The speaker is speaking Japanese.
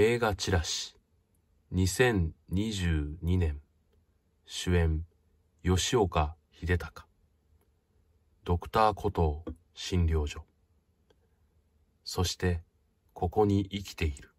映画チラシ2022年主演吉岡秀隆ドクタートー診療所そしてここに生きている